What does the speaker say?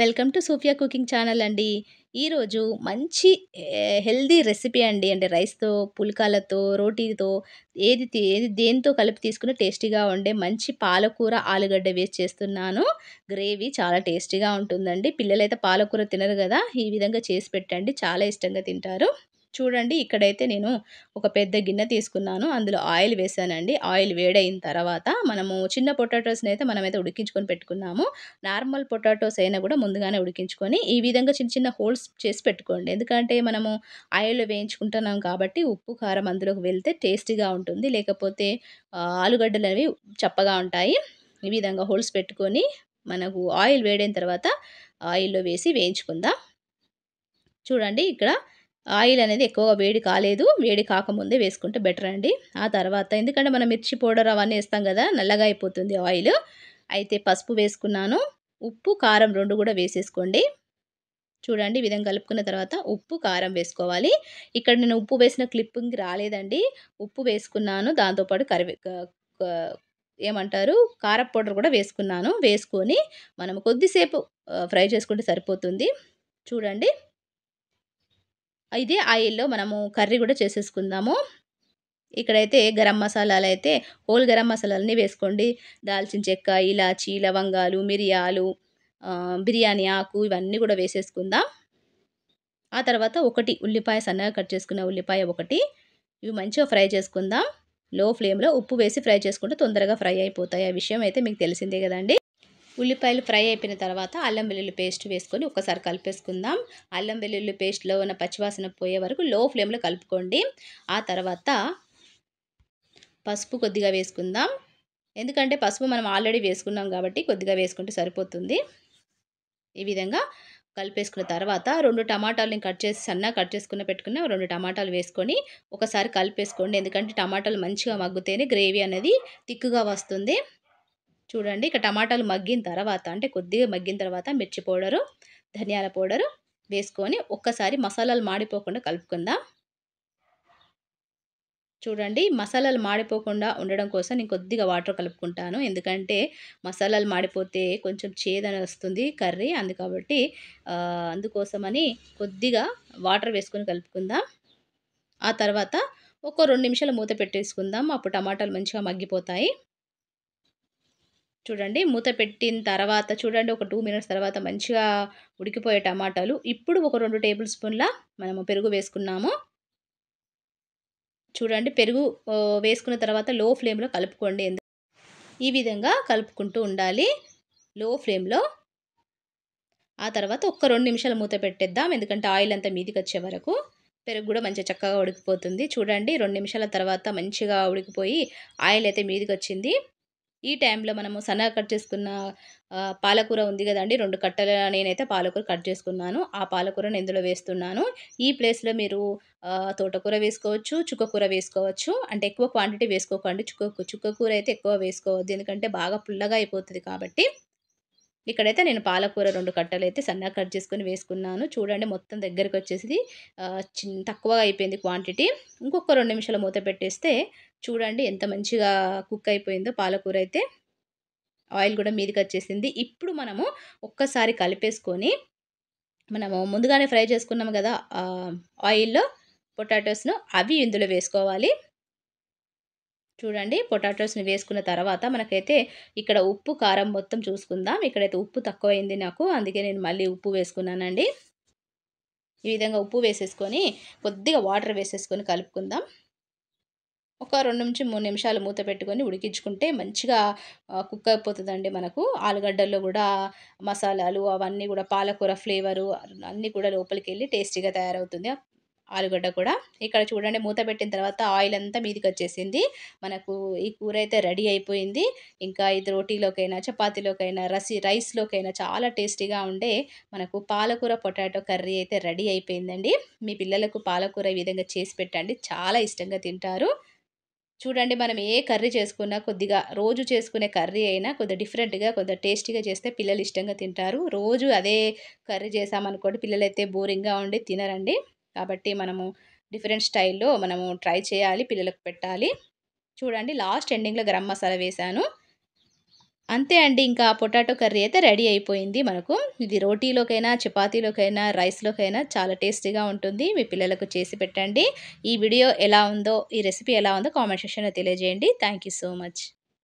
welcome to Sufiya cooking channel అండి ఈరోజు మంచి హెల్దీ రెసిపీ అండి అంటే రైస్తో పుల్కాలతో రోటీతో ఏది ఏది దేంతో కలిపి తీసుకుని టేస్టీగా ఉండే మంచి పాలకూర ఆలుగడ్డ వేసి చేస్తున్నాను గ్రేవీ చాలా టేస్టీగా ఉంటుందండి పిల్లలైతే పాలకూర తినరు కదా ఈ విధంగా చేసి పెట్టండి చాలా ఇష్టంగా తింటారు చూడండి ఇక్కడైతే నేను ఒక పెద్ద గిన్నె తీసుకున్నాను అందులో ఆయిల్ వేసానండి ఆయిల్ వేడైన తర్వాత మనము చిన్న పొటాటోస్ని అయితే మనమైతే ఉడికించుకొని పెట్టుకున్నాము నార్మల్ పొటాటోస్ అయినా కూడా ముందుగానే ఉడికించుకొని ఈ విధంగా చిన్న చిన్న హోల్స్ చేసి పెట్టుకోండి ఎందుకంటే మనము ఆయిల్లో వేయించుకుంటున్నాం కాబట్టి ఉప్పు కారం అందులోకి వెళ్తే టేస్టీగా ఉంటుంది లేకపోతే ఆలుగడ్డలు అనేవి చప్పగా ఉంటాయి ఈ విధంగా హోల్స్ పెట్టుకొని మనకు ఆయిల్ వేడైన తర్వాత ఆయిల్లో వేసి వేయించుకుందాం చూడండి ఇక్కడ ఆయిల్ అనేది ఎక్కువగా వేడి కాలేదు వేడి కాకముందే వేసుకుంటే బెటర్ అండి ఆ తర్వాత ఎందుకంటే మనం మిర్చి పౌడర్ అవన్నీ వేస్తాం కదా నల్లగా అయిపోతుంది ఆయిల్ అయితే పసుపు వేసుకున్నాను ఉప్పు కారం రెండు కూడా వేసేసుకోండి చూడండి ఈ విధంగా కలుపుకున్న తర్వాత ఉప్పు కారం వేసుకోవాలి ఇక్కడ నేను ఉప్పు వేసిన క్లిప్పింగ్ రాలేదండి ఉప్పు వేసుకున్నాను దాంతోపాటు కరివే ఏమంటారు కారం పౌడర్ కూడా వేసుకున్నాను వేసుకొని మనం కొద్దిసేపు ఫ్రై చేసుకుంటే సరిపోతుంది చూడండి ఇదే ఆయిల్లో మనము కర్రీ కూడా చేసేసుకుందాము ఇక్కడైతే గరం మసాలాలు అయితే హోల్ గరం మసాలాలని వేసుకోండి దాల్చిన చెక్క ఇలాచి లవంగాలు మిరియాలు బిర్యానీ ఆకు ఇవన్నీ కూడా వేసేసుకుందాం ఆ తర్వాత ఒకటి ఉల్లిపాయ సన్నగా కట్ చేసుకున్న ఉల్లిపాయ ఒకటి ఇవి మంచిగా ఫ్రై చేసుకుందాం లో ఫ్లేమ్లో ఉప్పు వేసి ఫ్రై చేసుకుంటే తొందరగా ఫ్రై అయిపోతాయి ఆ విషయం అయితే మీకు తెలిసిందే కదండి ఉల్లిపాయలు ఫ్రై అయిపోయిన తర్వాత అల్లం వెల్లుల్లి పేస్ట్ వేసుకొని ఒకసారి కలిపేసుకుందాం అల్లం వెల్లుల్లి పేస్ట్లో ఉన్న పచ్చివాసన పోయే వరకు లో ఫ్లేమ్లో కలుపుకోండి ఆ తర్వాత పసుపు కొద్దిగా వేసుకుందాం ఎందుకంటే పసుపు మనం ఆల్రెడీ వేసుకున్నాం కాబట్టి కొద్దిగా వేసుకుంటే సరిపోతుంది ఈ విధంగా కలిపేసుకున్న తర్వాత రెండు టమాటాలు కట్ చేసి సన్నగా కట్ చేసుకున్న పెట్టుకున్న రెండు టమాటాలు వేసుకొని ఒకసారి కలిపేసుకోండి ఎందుకంటే టమాటాలు మంచిగా మగ్గుతేనే గ్రేవీ అనేది తిక్కుగా వస్తుంది చూడండి ఇక టమాటాలు మగ్గిన తర్వాత అంటే కొద్దిగా మగ్గిన తర్వాత మిర్చి పౌడరు ధనియాల పౌడరు వేసుకొని ఒక్కసారి మసాలాలు మాడిపోకుండా కలుపుకుందాం చూడండి మసాలాలు మాడిపోకుండా ఉండడం కోసం నేను కొద్దిగా వాటర్ కలుపుకుంటాను ఎందుకంటే మసాలాలు మాడిపోతే కొంచెం చేదన వస్తుంది కర్రీ అందు కాబట్టి అందుకోసమని కొద్దిగా వాటర్ వేసుకొని కలుపుకుందాం ఆ తర్వాత ఒక రెండు నిమిషాలు మూత పెట్టేసుకుందాం అప్పుడు టమాటాలు మంచిగా మగ్గిపోతాయి చూడండి మూత పెట్టిన తర్వాత చూడండి ఒక టూ మినిట్స్ తర్వాత మంచిగా ఉడికిపోయే టమాటాలు ఇప్పుడు ఒక రెండు టేబుల్ స్పూన్ల మనము పెరుగు వేసుకున్నాము చూడండి పెరుగు వేసుకున్న తర్వాత లో ఫ్లేమ్లో కలుపుకోండి ఈ విధంగా కలుపుకుంటూ ఉండాలి లో ఫ్లేమ్లో ఆ తర్వాత ఒక్క రెండు నిమిషాలు మూత పెట్టేద్దాం ఎందుకంటే ఆయిల్ అంతా మీదికి వచ్చే వరకు పెరుగు కూడా మంచిగా చక్కగా ఉడికిపోతుంది చూడండి రెండు నిమిషాల తర్వాత మంచిగా ఉడికిపోయి ఆయిల్ అయితే మీదికి వచ్చింది ఈ టైంలో మనము సన్నగా కట్ చేసుకున్న పాలకూర ఉంది కదండి రెండు కట్టల నేనైతే పాలకూర కట్ చేసుకున్నాను ఆ పాలకూరను ఇందులో వేస్తున్నాను ఈ ప్లేస్లో మీరు తోటకూర వేసుకోవచ్చు చుక్కకూర వేసుకోవచ్చు అంటే ఎక్కువ క్వాంటిటీ వేసుకోకండి చుక్క చుక్కకూర అయితే ఎక్కువ వేసుకోవద్దు ఎందుకంటే బాగా పుల్లగా అయిపోతుంది కాబట్టి ఇక్కడైతే నేను పాలకూర రెండు కట్టలు అయితే సన్నగా కట్ చేసుకుని వేసుకున్నాను చూడండి మొత్తం దగ్గరికి వచ్చేసి తక్కువగా అయిపోయింది క్వాంటిటీ ఇంకొక రెండు నిమిషాలు మూత పెట్టేస్తే చూడండి ఎంత మంచిగా కుక్ అయిపోయిందో పాలకూర అయితే ఆయిల్ కూడా మీదికి వచ్చేసింది ఇప్పుడు మనము ఒక్కసారి కలిపేసుకొని మనము ముందుగానే ఫ్రై చేసుకున్నాము కదా ఆయిల్లో పొటాటోస్ను అవి ఇందులో వేసుకోవాలి చూడండి పొటాటోస్ని వేసుకున్న తర్వాత మనకైతే ఇక్కడ ఉప్పు కారం మొత్తం చూసుకుందాం ఇక్కడైతే ఉప్పు తక్కువైంది నాకు అందుకే నేను మళ్ళీ ఉప్పు వేసుకున్నానండి ఈ విధంగా ఉప్పు వేసేసుకొని కొద్దిగా వాటర్ వేసేసుకొని కలుపుకుందాం ఒక రెండు నుంచి మూడు నిమిషాలు మూత పెట్టుకొని ఉడికించుకుంటే మంచిగా కుక్ అయిపోతుందండి మనకు ఆలుగడ్డల్లో కూడా మసాలాలు అవన్నీ కూడా పాలకూర ఫ్లేవరు అన్నీ కూడా లోపలికి వెళ్ళి టేస్టీగా తయారవుతుంది ఆలుగడ్డ కూడా ఇక్కడ చూడండి మూత పెట్టిన తర్వాత ఆయిల్ అంతా మీదికి వచ్చేసింది మనకు ఈ కూర అయితే రెడీ అయిపోయింది ఇంకా ఇది రోటీలోకైనా చపాతీలోకైనా రసి రైస్లోకైనా చాలా టేస్టీగా ఉండే మనకు పాలకూర పొటాటో కర్రీ అయితే రెడీ అయిపోయిందండి మీ పిల్లలకు పాలకూర ఈ విధంగా చేసి పెట్టండి చాలా ఇష్టంగా తింటారు చూడండి మనం ఏ కర్రీ చేసుకున్నా కొద్దిగా రోజు చేసుకునే కర్రీ అయినా కొద్దిగా డిఫరెంట్గా కొద్దిగా టేస్టీగా చేస్తే పిల్లలు ఇష్టంగా తింటారు రోజు అదే కర్రీ చేసామనుకోండి పిల్లలైతే బోరింగ్గా ఉండి తినరండి కాబట్టి మనము డిఫరెంట్ స్టైల్లో మనము ట్రై చేయాలి పిల్లలకు పెట్టాలి చూడండి లాస్ట్ ఎండింగ్లో గరం మసాలా వేశాను అంతే అండి ఇంకా పొటాటో కర్రీ అయితే రెడీ అయిపోయింది మనకు ఇది రోటీలోకైనా చపాతీలోకైనా రైస్లోకైనా చాలా టేస్టీగా ఉంటుంది మీ పిల్లలకు చేసి పెట్టండి ఈ వీడియో ఎలా ఉందో ఈ రెసిపీ ఎలా ఉందో కామెంట్ సెక్షన్లో తెలియజేయండి థ్యాంక్ సో మచ్